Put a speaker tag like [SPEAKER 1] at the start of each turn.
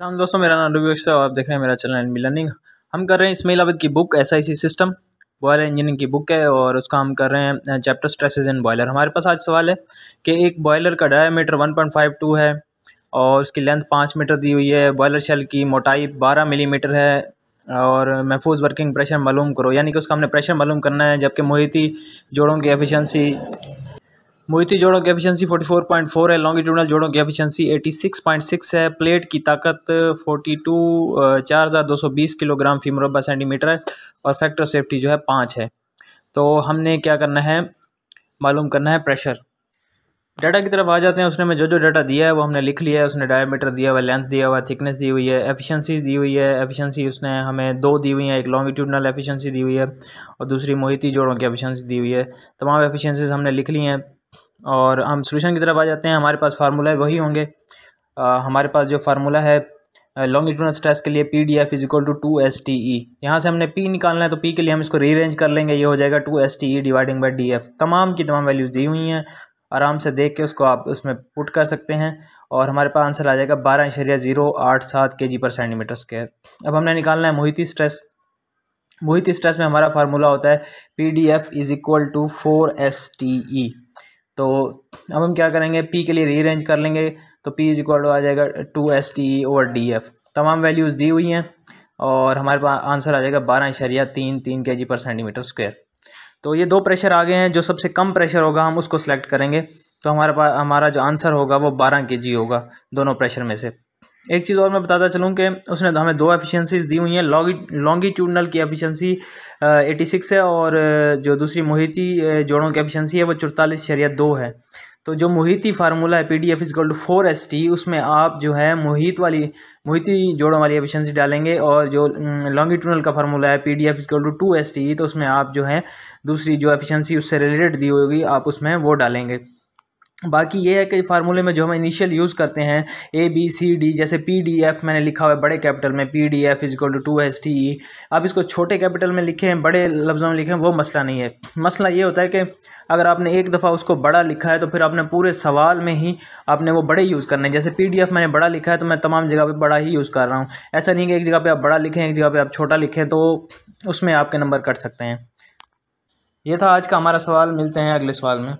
[SPEAKER 1] तो हम दोस्तों मेरा नाम रवि अक्षर आप देख रहे हैं मेरा चैनल एनबी लर्निंग हम कर रहे हैं इसमें इलावत की book S I C system boiler engineering की बुक है और उसका हम कर रहे हैं चैप्टर स्ट्रेसेस इन बॉयलर हमारे पास आज सवाल है कि एक बॉयलर का डायामीटर 1.52 है और उसकी लेंथ पाँच मीटर दी हुई है बॉयलर शेल की मोटाई बारह मिली है और महफूज वर्किंग प्रेशर मालूम करो यानी कि उसका हमने प्रेशर मालूम करना है जबकि मोहिती जोड़ों की एफिशेंसी मोहिती जोड़ों की एफिशिएंसी 44.4 है लॉन्गिट्यूडनल जोड़ों की एफिशिएंसी 86.6 है प्लेट की ताकत 42 4220 किलोग्राम फी मुरबा सेंटीमीटर है और फैक्टर सेफ्टी जो है पाँच है तो हमने क्या करना है मालूम करना है प्रेशर डाटा की तरफ आ जाते हैं उसने हमें जो जो डाटा दिया है वो हमने लिख लिया है उसने डायमीटर दिया हुआ लेंथ दिया हुआ थिकनेस दी हुई है एफिशिएंसी दी हुई है एफिशिएंसी उसने हमें दो दी हुई है एक लॉन्गिट्यूडनल एफिशिएंसी दी हुई है और दूसरी मोहिती जोड़ों की एफिशिएंसी दी हुई है तमाम एफिशिएंसीज हमने लिख ली हैं और हम सोल्यूशन की तरफ आ जाते हैं हमारे पास फार्मूला वही होंगे आ, हमारे पास जो फार्मूला है लॉन्ग इंटरनल स्ट्रेस के लिए P D F is to two S T E यहाँ से हमने पी निकालना है तो पी के लिए हम इसको रीअरेंज कर लेंगे ये हो जाएगा two S T E dividing by D F तमाम की तमाम वैल्यूज़ दी हुई हैं आराम से देख के उसको आप उसमें पुट कर सकते हैं और हमारे पास आंसर आ जाएगा बारह इशरिया जीरो आठ सात के जी पर सेंटीमीटर स्केयर अब हमने निकालना है मोहिती स्ट्रेस मोहिती स्ट्रेस में हमारा फार्मूला होता है P D F is equal to four S T E तो अब हम क्या करेंगे पी के लिए रीअरेंज कर लेंगे तो पी इज इक्वल टू आ जाएगा two S T E over D F तमाम वैल्यूज़ दी हुई हैं और हमारे पास आंसर आ जाएगा बारह इशारिया तीन तीन के जी पर सेंटीमीटर स्क्वायर तो ये दो प्रेशर आ गए हैं जो सबसे कम प्रेशर होगा हम उसको सेलेक्ट करेंगे तो हमारे पास हमारा जो आंसर होगा वो बारह के जी होगा दोनों प्रेशर में से एक चीज़ और मैं बताता चलूँ कि उसने हमें दो एफिशिएंसीज दी हुई हैं लॉन्गी लॉन्गीट्यूडनल की एफिशिएंसी एटी सिक्स है और जो दूसरी मोहिती जोड़ों की एफिशिएंसी है वो चुड़तालीस शरिया दो है तो जो मोहिती फार्मूला है P D F is to four S T उसमें आप जो है मोहित वाली मोहिती जोड़ों वाली एफिशिएंसी डालेंगे और जो लॉन्गिट्यूनल का फार्मूला है P D F is to two S T तो उसमें आप जो है दूसरी जो एफिशिएंसी उससे रिलेटेड दी होगी आप उसमें वो डालेंगे बाकी ये है कि फार्मूले में जो हम इनिशियल यूज़ करते हैं ए बी सी डी जैसे पी डी एफ मैंने लिखा हुआ है बड़े कैपिटल में P D F is equal to two S T E आप इसको छोटे कैपिटल में लिखे हैं बड़े लफ्ज़ों में लिखे हैं वो मसला नहीं है मसला ये होता है कि अगर आपने एक दफ़ा उसको बड़ा लिखा है तो फिर आपने पूरे सवाल में ही आपने वो बड़े यूज़ करने हैं जैसे पी डी एफ मैंने बड़ा लिखा है तो मैं तमाम जगह पर बड़ा ही यूज़ कर रहा हूँ ऐसा नहीं कि एक जगह पर आप बड़ा लिखें एक जगह पर आप छोटा लिखें तो उसमें आपके नंबर कट सकते हैं ये था आज का हमारा सवाल मिलते हैं अगले सवाल में